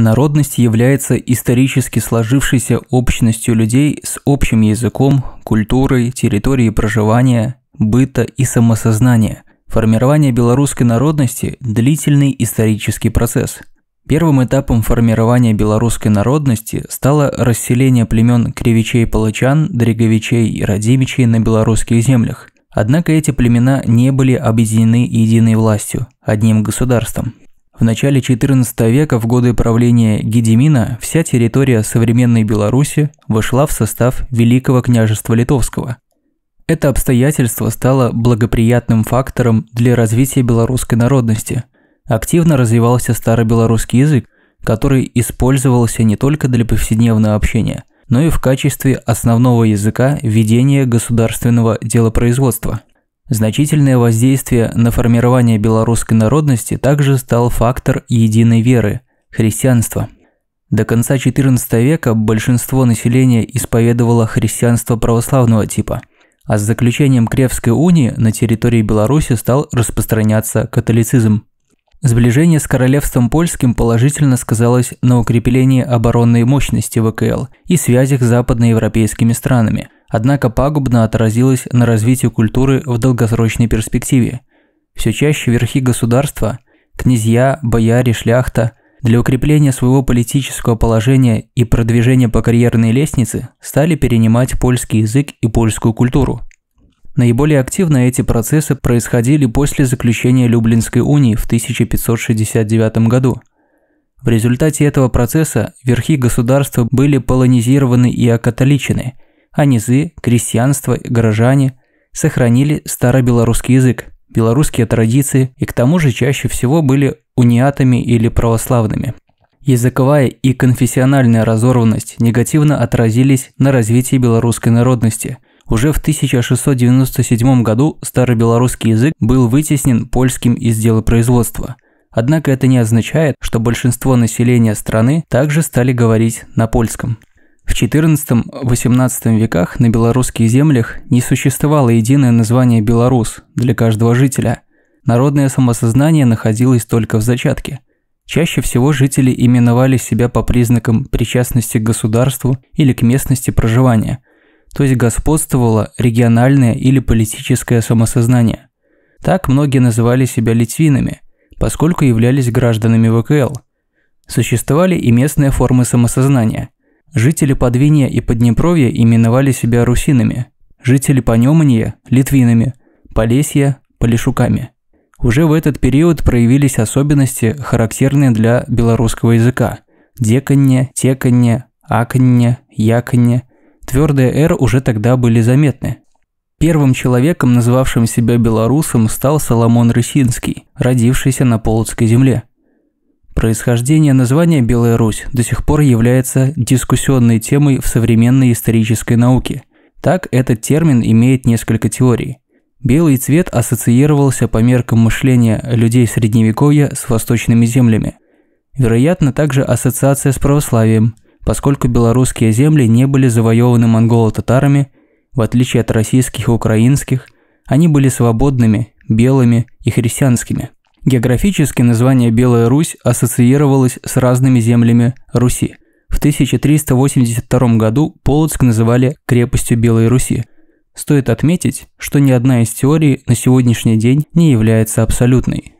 Народность является исторически сложившейся общностью людей с общим языком, культурой, территорией проживания, быта и самосознания. Формирование белорусской народности – длительный исторический процесс. Первым этапом формирования белорусской народности стало расселение племен кривичей-палычан, дреговичей и радимичей на белорусских землях. Однако эти племена не были объединены единой властью, одним государством. В начале XIV века, в годы правления Гедемина, вся территория современной Беларуси вошла в состав Великого княжества Литовского. Это обстоятельство стало благоприятным фактором для развития белорусской народности. Активно развивался старобелорусский язык, который использовался не только для повседневного общения, но и в качестве основного языка ведения государственного делопроизводства – Значительное воздействие на формирование белорусской народности также стал фактор единой веры – христианства. До конца XIV века большинство населения исповедовало христианство православного типа, а с заключением Кревской унии на территории Беларуси стал распространяться католицизм. Сближение с королевством польским положительно сказалось на укреплении оборонной мощности ВКЛ и связях с западноевропейскими странами – однако пагубно отразилось на развитии культуры в долгосрочной перспективе. Все чаще верхи государства, князья, бояре, шляхта, для укрепления своего политического положения и продвижения по карьерной лестнице стали перенимать польский язык и польскую культуру. Наиболее активно эти процессы происходили после заключения Люблинской унии в 1569 году – в результате этого процесса верхи государства были полонизированы и окатоличены, а низы, крестьянство, горожане сохранили старобелорусский язык, белорусские традиции и к тому же чаще всего были униатами или православными. Языковая и конфессиональная разорванность негативно отразились на развитии белорусской народности. Уже в 1697 году старобелорусский язык был вытеснен польским из дела производства. Однако это не означает, что большинство населения страны также стали говорить на польском. В XIV-XVIII веках на белорусских землях не существовало единое название «белорус» для каждого жителя. Народное самосознание находилось только в зачатке. Чаще всего жители именовали себя по признакам причастности к государству или к местности проживания, то есть господствовало региональное или политическое самосознание. Так многие называли себя литвинами, поскольку являлись гражданами ВКЛ. Существовали и местные формы самосознания – Жители Подвинья и Поднепровья именовали себя русинами, жители Панеманья – литвинами, Полесья – полишуками. Уже в этот период проявились особенности, характерные для белорусского языка – деканье, теканье, аканье, яканье. Твердые «р» уже тогда были заметны. Первым человеком, называвшим себя белорусом, стал Соломон Рысинский, родившийся на Полоцкой земле – Происхождение названия «Белая Русь» до сих пор является дискуссионной темой в современной исторической науке. Так, этот термин имеет несколько теорий. Белый цвет ассоциировался по меркам мышления людей Средневековья с восточными землями. Вероятно, также ассоциация с православием, поскольку белорусские земли не были завоеваны монголо-татарами, в отличие от российских и украинских, они были свободными, белыми и христианскими. Географически название Белая Русь ассоциировалось с разными землями Руси. В 1382 году Полоцк называли крепостью Белой Руси. Стоит отметить, что ни одна из теорий на сегодняшний день не является абсолютной.